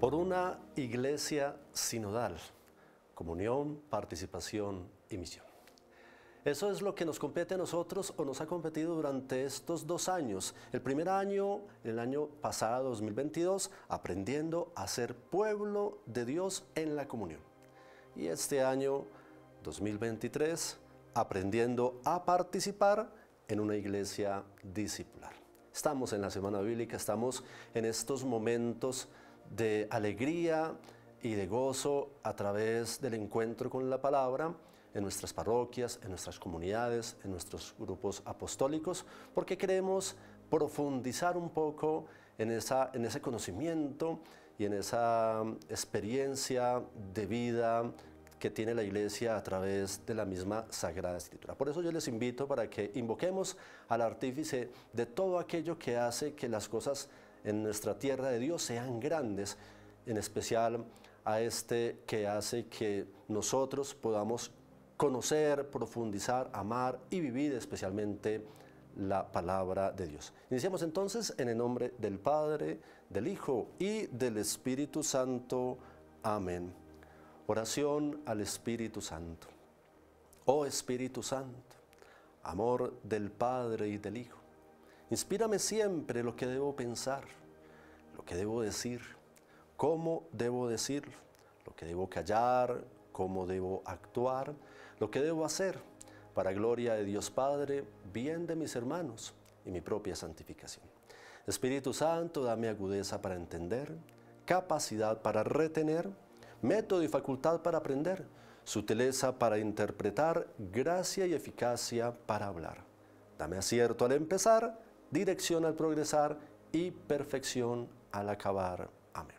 por una iglesia sinodal, comunión, participación y misión. Eso es lo que nos compete a nosotros o nos ha competido durante estos dos años. El primer año, el año pasado, 2022, aprendiendo a ser pueblo de Dios en la comunión. Y este año, 2023, aprendiendo a participar en una iglesia discipular. Estamos en la Semana Bíblica, estamos en estos momentos de alegría y de gozo a través del encuentro con la palabra en nuestras parroquias, en nuestras comunidades, en nuestros grupos apostólicos, porque queremos profundizar un poco en, esa, en ese conocimiento y en esa mm, experiencia de vida que tiene la iglesia a través de la misma Sagrada Escritura. Por eso yo les invito para que invoquemos al artífice de todo aquello que hace que las cosas en nuestra tierra de Dios sean grandes, en especial a este que hace que nosotros podamos conocer, profundizar, amar y vivir especialmente la palabra de Dios. Iniciamos entonces en el nombre del Padre, del Hijo y del Espíritu Santo. Amén. Oración al Espíritu Santo. Oh Espíritu Santo, amor del Padre y del Hijo Inspírame siempre lo que debo pensar, lo que debo decir, cómo debo decir, lo que debo callar, cómo debo actuar, lo que debo hacer, para gloria de Dios Padre, bien de mis hermanos y mi propia santificación. Espíritu Santo, dame agudeza para entender, capacidad para retener, método y facultad para aprender, sutileza para interpretar, gracia y eficacia para hablar. Dame acierto al empezar, dirección al progresar y perfección al acabar. Amén.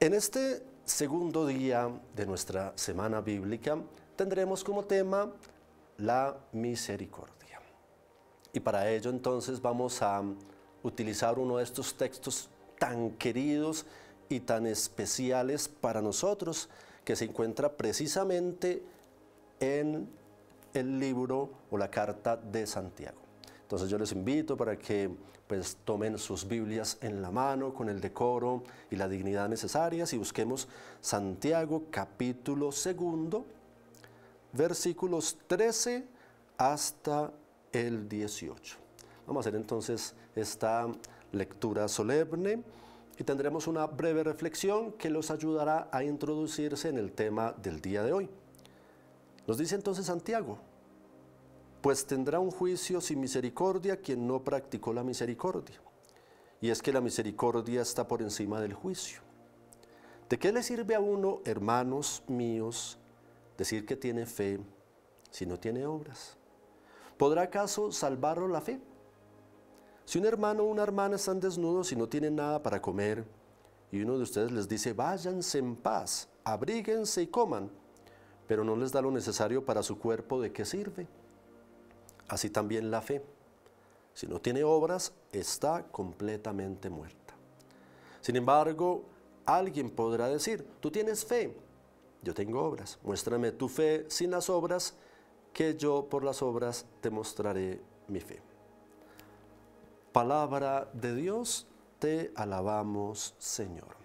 En este segundo día de nuestra semana bíblica tendremos como tema la misericordia. Y para ello entonces vamos a utilizar uno de estos textos tan queridos y tan especiales para nosotros que se encuentra precisamente en el libro o la carta de Santiago. Entonces yo les invito para que pues tomen sus Biblias en la mano con el decoro y la dignidad necesarias y busquemos Santiago capítulo segundo, versículos 13 hasta el 18. Vamos a hacer entonces esta lectura solemne y tendremos una breve reflexión que los ayudará a introducirse en el tema del día de hoy. Nos dice entonces Santiago, pues tendrá un juicio sin misericordia quien no practicó la misericordia. Y es que la misericordia está por encima del juicio. ¿De qué le sirve a uno, hermanos míos, decir que tiene fe si no tiene obras? ¿Podrá acaso salvarlo la fe? Si un hermano o una hermana están desnudos y no tienen nada para comer, y uno de ustedes les dice, váyanse en paz, abríguense y coman, pero no les da lo necesario para su cuerpo, ¿de qué sirve? Así también la fe. Si no tiene obras, está completamente muerta. Sin embargo, alguien podrá decir, tú tienes fe, yo tengo obras. Muéstrame tu fe sin las obras, que yo por las obras te mostraré mi fe. Palabra de Dios, te alabamos, Señor.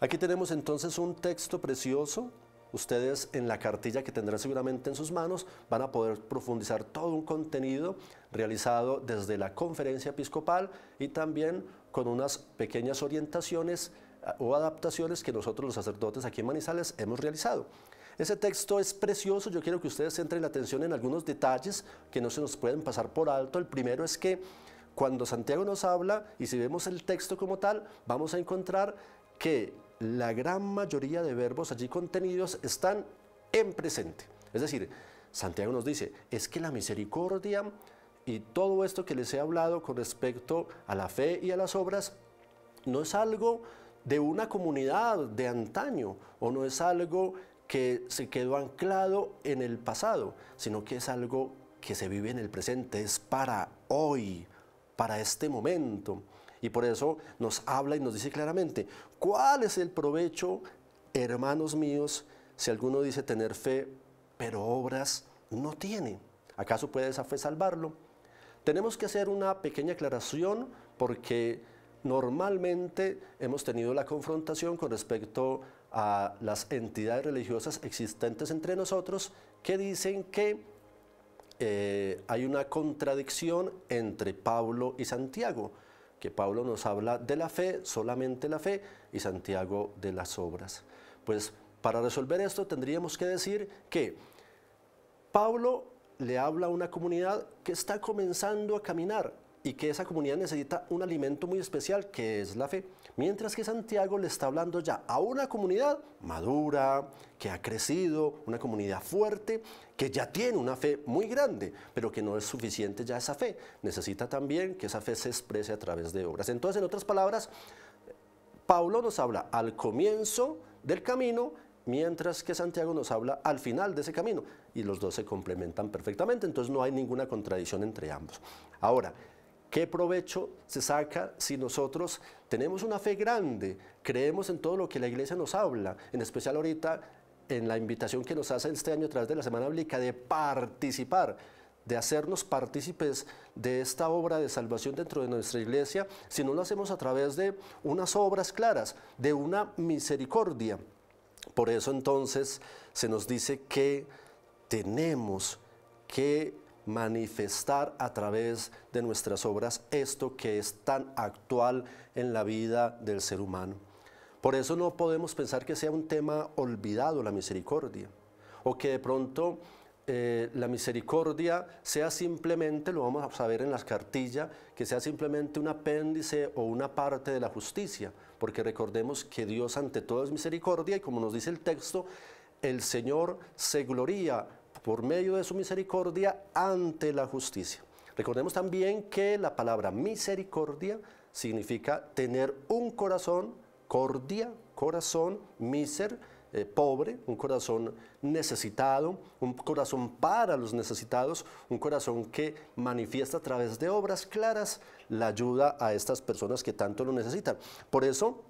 Aquí tenemos entonces un texto precioso ustedes en la cartilla que tendrán seguramente en sus manos van a poder profundizar todo un contenido realizado desde la conferencia episcopal y también con unas pequeñas orientaciones eh, o adaptaciones que nosotros los sacerdotes aquí en Manizales hemos realizado. Ese texto es precioso, yo quiero que ustedes centren la atención en algunos detalles que no se nos pueden pasar por alto. El primero es que cuando Santiago nos habla y si vemos el texto como tal, vamos a encontrar que la gran mayoría de verbos allí contenidos están en presente. Es decir, Santiago nos dice, es que la misericordia y todo esto que les he hablado con respecto a la fe y a las obras no es algo de una comunidad de antaño o no es algo que se quedó anclado en el pasado, sino que es algo que se vive en el presente, es para hoy, para este momento. Y por eso nos habla y nos dice claramente, ¿cuál es el provecho, hermanos míos, si alguno dice tener fe, pero obras no tiene? ¿Acaso puede esa fe salvarlo? Tenemos que hacer una pequeña aclaración porque normalmente hemos tenido la confrontación con respecto a las entidades religiosas existentes entre nosotros que dicen que eh, hay una contradicción entre Pablo y Santiago que Pablo nos habla de la fe, solamente la fe, y Santiago de las obras. Pues para resolver esto tendríamos que decir que Pablo le habla a una comunidad que está comenzando a caminar, y que esa comunidad necesita un alimento muy especial que es la fe. Mientras que Santiago le está hablando ya a una comunidad madura, que ha crecido, una comunidad fuerte, que ya tiene una fe muy grande, pero que no es suficiente ya esa fe. Necesita también que esa fe se exprese a través de obras. Entonces, en otras palabras, Pablo nos habla al comienzo del camino mientras que Santiago nos habla al final de ese camino y los dos se complementan perfectamente, entonces no hay ninguna contradicción entre ambos. Ahora, ¿Qué provecho se saca si nosotros tenemos una fe grande, creemos en todo lo que la iglesia nos habla, en especial ahorita en la invitación que nos hace este año a través de la Semana Bíblica de participar? de hacernos partícipes de esta obra de salvación dentro de nuestra iglesia, si no lo hacemos a través de unas obras claras, de una misericordia. Por eso entonces se nos dice que tenemos que manifestar a través de nuestras obras esto que es tan actual en la vida del ser humano. Por eso no podemos pensar que sea un tema olvidado la misericordia, o que de pronto eh, la misericordia sea simplemente, lo vamos a saber en las cartillas, que sea simplemente un apéndice o una parte de la justicia, porque recordemos que Dios ante todo es misericordia y como nos dice el texto, el Señor se gloría por medio de su misericordia ante la justicia. Recordemos también que la palabra misericordia significa tener un corazón, cordia, corazón, miser, eh, pobre, un corazón necesitado, un corazón para los necesitados, un corazón que manifiesta a través de obras claras la ayuda a estas personas que tanto lo necesitan. Por eso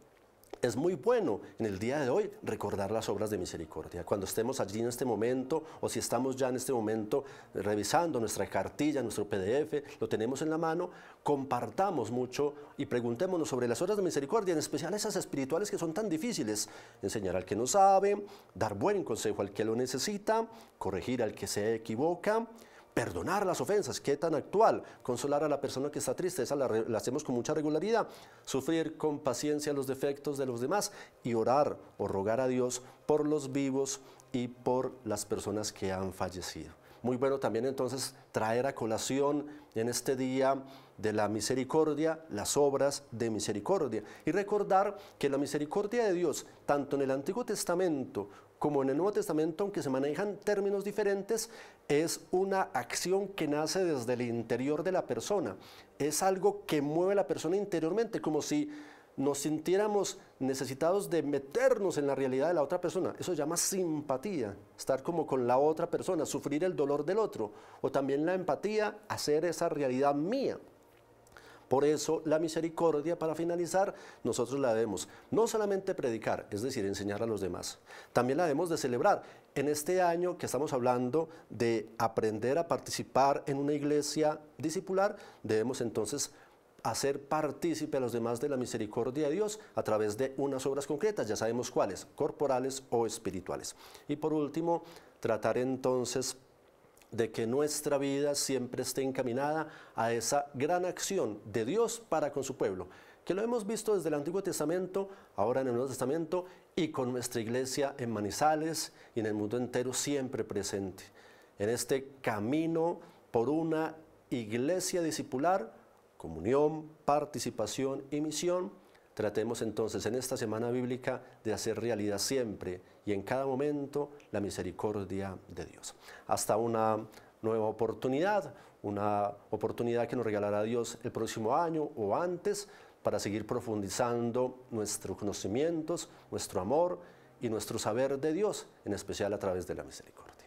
es muy bueno en el día de hoy recordar las obras de misericordia. Cuando estemos allí en este momento o si estamos ya en este momento revisando nuestra cartilla, nuestro PDF, lo tenemos en la mano, compartamos mucho y preguntémonos sobre las obras de misericordia, en especial esas espirituales que son tan difíciles. Enseñar al que no sabe, dar buen consejo al que lo necesita, corregir al que se equivoca perdonar las ofensas, qué tan actual, consolar a la persona que está triste, esa la, hacemos con mucha regularidad, sufrir con paciencia los defectos de los demás y orar o rogar a Dios por los vivos y por las personas que han fallecido. Muy bueno también entonces traer a colación en este día de la misericordia las obras de misericordia y recordar que la misericordia de Dios, tanto en el Antiguo Testamento como en el Nuevo Testamento, aunque se manejan términos diferentes, es una acción que nace desde el interior de la persona. Es algo que mueve a la persona interiormente, como si nos sintiéramos necesitados de meternos en la realidad de la otra persona. Eso llama simpatía, estar como con la otra persona, sufrir el dolor del otro. O también la empatía, hacer esa realidad mía. Por eso la misericordia, para finalizar, nosotros la debemos no solamente predicar, es decir, enseñar a los demás, también la debemos de celebrar. En este año que estamos hablando de aprender a participar en una iglesia discipular, debemos entonces hacer partícipe a los demás de la misericordia de Dios a través de unas obras concretas, ya sabemos cuáles, corporales o espirituales. Y por último, tratar entonces de que nuestra vida siempre esté encaminada a esa gran acción de Dios para con su pueblo, que lo hemos visto desde el Antiguo Testamento, ahora en el Nuevo Testamento y con nuestra iglesia en Manizales y en el mundo entero siempre presente. En este camino por una iglesia discipular, comunión, participación y misión, tratemos entonces en esta semana bíblica de hacer realidad siempre y en cada momento la misericordia de Dios. Hasta una nueva oportunidad, una oportunidad que nos regalará Dios el próximo año o antes para seguir profundizando nuestros conocimientos, nuestro amor y nuestro saber de Dios, en especial a través de la misericordia.